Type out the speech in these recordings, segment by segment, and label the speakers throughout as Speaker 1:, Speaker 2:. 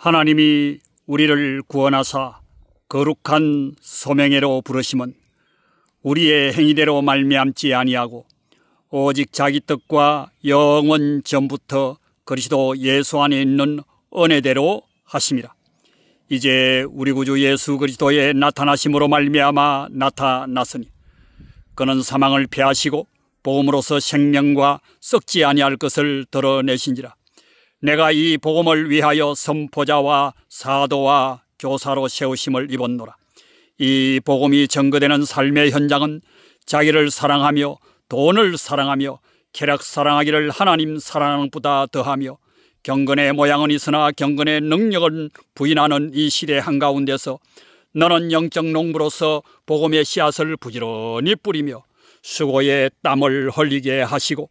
Speaker 1: 하나님이 우리를 구원하사 거룩한 소명회로 부르심은 우리의 행위대로 말미암지 아니하고 오직 자기 뜻과 영원 전부터 그리스도 예수 안에 있는 은혜대로 하심이라. 이제 우리 구주 예수 그리스도의 나타나심으로 말미암아 나타났으니 그는 사망을 피하시고 복음으로서 생명과 썩지 아니할 것을 드러내신지라. 내가 이 복음을 위하여 선포자와 사도와 교사로 세우심을 입었노라. 이 복음이 전거되는 삶의 현장은 자기를 사랑하며 돈을 사랑하며 계략 사랑하기를 하나님 사랑보다 하는 더하며 경건의 모양은 있으나 경건의 능력은 부인하는 이 시대 한가운데서 너는 영적 농부로서 복음의 씨앗을 부지런히 뿌리며 수고의 땀을 흘리게 하시고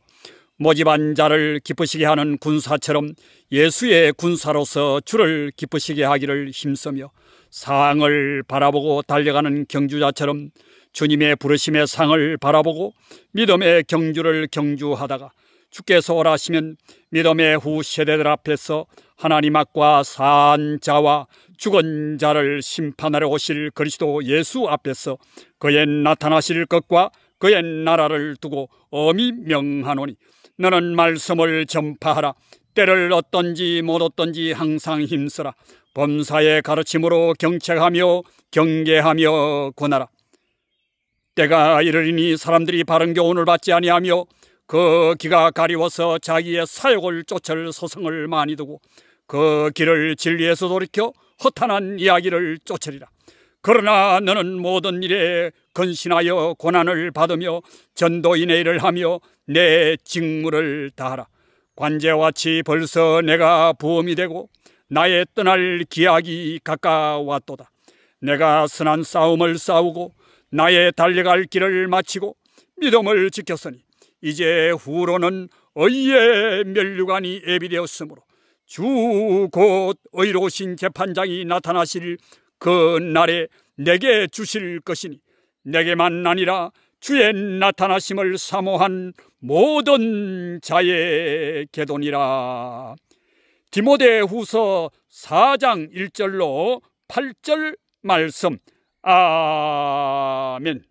Speaker 1: 모집한 자를 기쁘시게 하는 군사처럼 예수의 군사로서 주를 기쁘시게 하기를 힘쓰며 상을 바라보고 달려가는 경주자처럼 주님의 부르심의 상을 바라보고 믿음의 경주를 경주하다가 주께서 오라시면 믿음의 후 세대들 앞에서 하나님 앞과 산 자와 죽은 자를 심판하러 오실 그리스도 예수 앞에서 그에 나타나실 것과 그의 나라를 두고 어미 명하노니 너는 말씀을 전파하라 때를 어떤지못어떤지 항상 힘쓰라 범사의 가르침으로 경책하며 경계하며 권하라 때가 이르리니 사람들이 바른 교훈을 받지 아니하며 그 귀가 가리워서 자기의 사욕을 쫓을 소성을 많이 두고 그 길을 진리에서 돌이켜 허탄한 이야기를 쫓으리라 그러나 너는 모든 일에 근신하여 고난을 받으며 전도인의 일을 하며 내 직무를 다하라. 관제와 같이 벌써 내가 부음이 되고 나의 떠날 기약이 가까웠도다. 내가 선한 싸움을 싸우고 나의 달려갈 길을 마치고 믿음을 지켰으니 이제 후로는 의의 멸류관이 예비되었으므로 주 곧 의로우신 재판장이 나타나실 그 날에 내게 주실 것이니 내게만 아니라 주의 나타나심을 사모한 모든 자의 계도니라 디모데 후서 4장 1절로 8절 말씀. 아멘.